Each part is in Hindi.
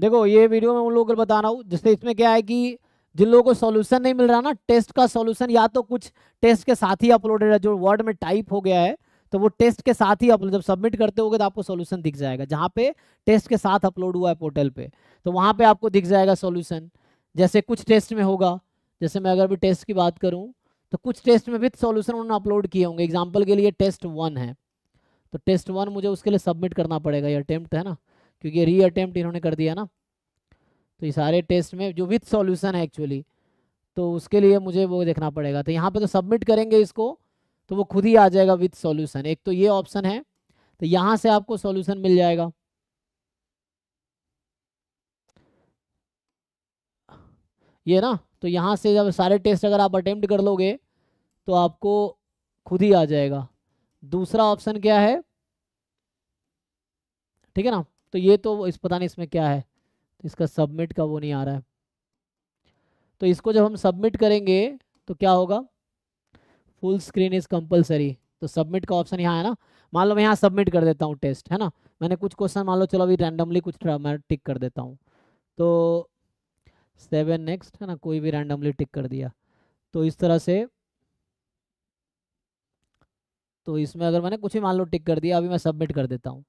देखो ये वीडियो में उन लोगों को बता रहा हूँ जैसे इसमें क्या है कि जिन लोगों को सॉल्यूशन नहीं मिल रहा ना टेस्ट का सॉल्यूशन या तो कुछ टेस्ट के साथ ही अपलोडेड है जो वर्ड में टाइप हो गया है तो वो टेस्ट के साथ ही अपलोड जब सबमिट करते होगे तो आपको सॉल्यूशन दिख जाएगा जहाँ पे टेस्ट के साथ अपलोड हुआ है पोर्टल पे तो वहाँ पे आपको दिख जाएगा सॉल्यूशन जैसे कुछ टेस्ट में होगा जैसे मैं अगर भी टेस्ट की बात करूँ तो कुछ टेस्ट में विथ सोल्यूशन उन्होंने अपलोड किए होंगे एग्जाम्पल के लिए टेस्ट वन है तो टेस्ट वन मुझे उसके लिए सबमिट करना पड़ेगा ये अटैम्प्ट है ना क्योंकि री अटेम्प्ट इन्होंने कर दिया ना तो ये सारे टेस्ट में जो विथ सॉल्यूशन है एक्चुअली तो उसके लिए मुझे वो देखना पड़ेगा तो यहाँ पे तो सबमिट करेंगे इसको तो वो खुद ही आ जाएगा विथ सॉल्यूशन एक तो ये ऑप्शन है तो यहाँ से आपको सॉल्यूशन मिल जाएगा ये ना तो यहाँ से जब सारे टेस्ट अगर आप अटेम्प्ट कर लोगे तो आपको खुद ही आ जाएगा दूसरा ऑप्शन क्या है ठीक है ना तो ये तो इस पता नहीं इसमें क्या है तो इसका सबमिट का वो नहीं आ रहा है तो इसको जब हम सबमिट करेंगे तो क्या होगा फुल स्क्रीन इज कंपलसरी तो सबमिट का ऑप्शन यहाँ है ना मान लो मैं यहाँ सबमिट कर देता हूँ टेस्ट है ना मैंने कुछ क्वेश्चन मान लो चलो अभी रैंडमली कुछ मैं टिक कर देता हूँ तो सेवन नेक्स्ट है ना कोई भी रैंडमली टिक कर दिया तो इस तरह से तो इसमें अगर मैंने कुछ ही मान लो टिक कर दिया अभी मैं सबमिट कर देता हूँ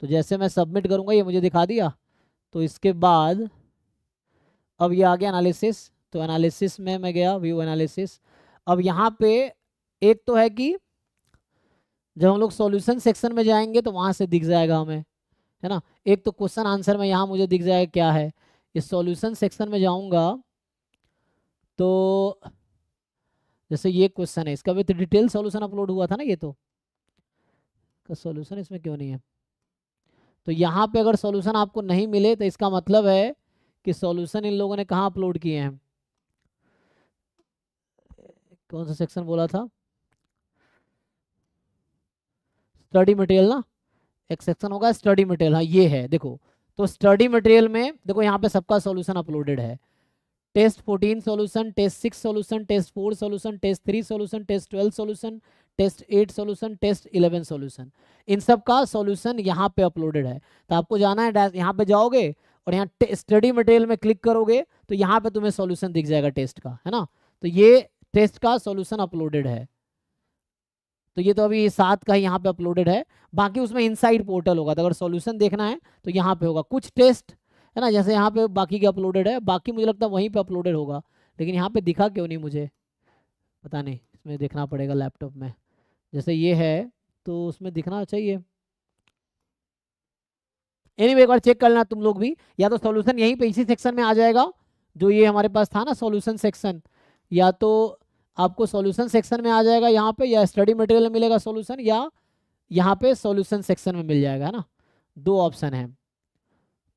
तो जैसे मैं सबमिट करूंगा ये मुझे दिखा दिया तो इसके बाद अब ये आ गया एनालिसिस तो एनालिसिस में मैं गया व्यू एनालिसिस अब यहाँ पे एक तो है कि जब हम लोग सॉल्यूशन सेक्शन में जाएंगे तो वहाँ से दिख जाएगा हमें है ना एक तो क्वेश्चन आंसर में यहाँ मुझे दिख जाएगा क्या है इस सॉल्यूशन सेक्शन में जाऊँगा तो जैसे ये क्वेश्चन है इसका भी तो डिटेल सॉल्यूशन अपलोड हुआ था ना ये तो सॉल्यूशन इसमें क्यों नहीं है तो यहाँ पे अगर सॉल्यूशन आपको नहीं मिले तो इसका मतलब है कि सॉल्यूशन इन लोगों ने कहाँ अपलोड किए हैं कौन सा सेक्शन बोला था स्टडी मटेरियल ना एक सेक्शन होगा स्टडी मटेरियल हाँ ये है देखो तो स्टडी मटेरियल में देखो यहाँ पे सबका सॉल्यूशन अपलोडेड है test 14 solution test 6 solution test 4 solution test 3 solution test 12 solution test eight solution test eleven solution इन सब का सोल्यूशन यहाँ पे अपलोडेड है तो आपको जाना है यहाँ पे जाओगे और यहाँ स्टडी मटेरियल में क्लिक करोगे तो यहाँ पे तुम्हें सोल्यूशन दिख जाएगा टेस्ट का है ना तो ये टेस्ट का सोल्यूशन अपलोडेड है तो ये तो अभी सात का ही यहाँ पे अपलोडेड है बाकी उसमें इनसाइड पोर्टल होगा तो अगर सोल्यूशन देखना है तो यहाँ पे होगा कुछ टेस्ट है ना जैसे यहाँ पे बाकी के अपलोडेड है बाकी मुझे लगता है वहीं पर अपलोडेड होगा लेकिन यहाँ पे दिखा क्यों नहीं मुझे पता नहीं इसमें देखना पड़ेगा लैपटॉप में जैसे ये है तो उसमें दिखना चाहिए एनी anyway, एक बार चेक करना तुम लोग भी या तो सॉल्यूशन यहीं पे इसी सेक्शन में आ जाएगा जो ये हमारे पास था ना सॉल्यूशन सेक्शन या तो आपको सॉल्यूशन सेक्शन में आ जाएगा यहाँ पे या स्टडी मटेरियल में मिलेगा सॉल्यूशन या यहाँ पे सॉल्यूशन सेक्शन में मिल जाएगा ना दो ऑप्शन है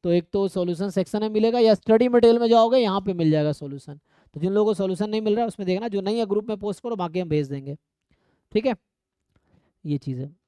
तो एक तो सॉल्यूशन सेक्शन में मिलेगा या स्टडी मटेरियल में जाओगे यहाँ पे मिल जाएगा सोल्यूशन तो जिन लोगों को सोल्यूशन नहीं मिल रहा है उसमें देखना जो नहीं है ग्रुप में पोस्ट करो बाकी हम भेज देंगे ठीक है ये चीज़ है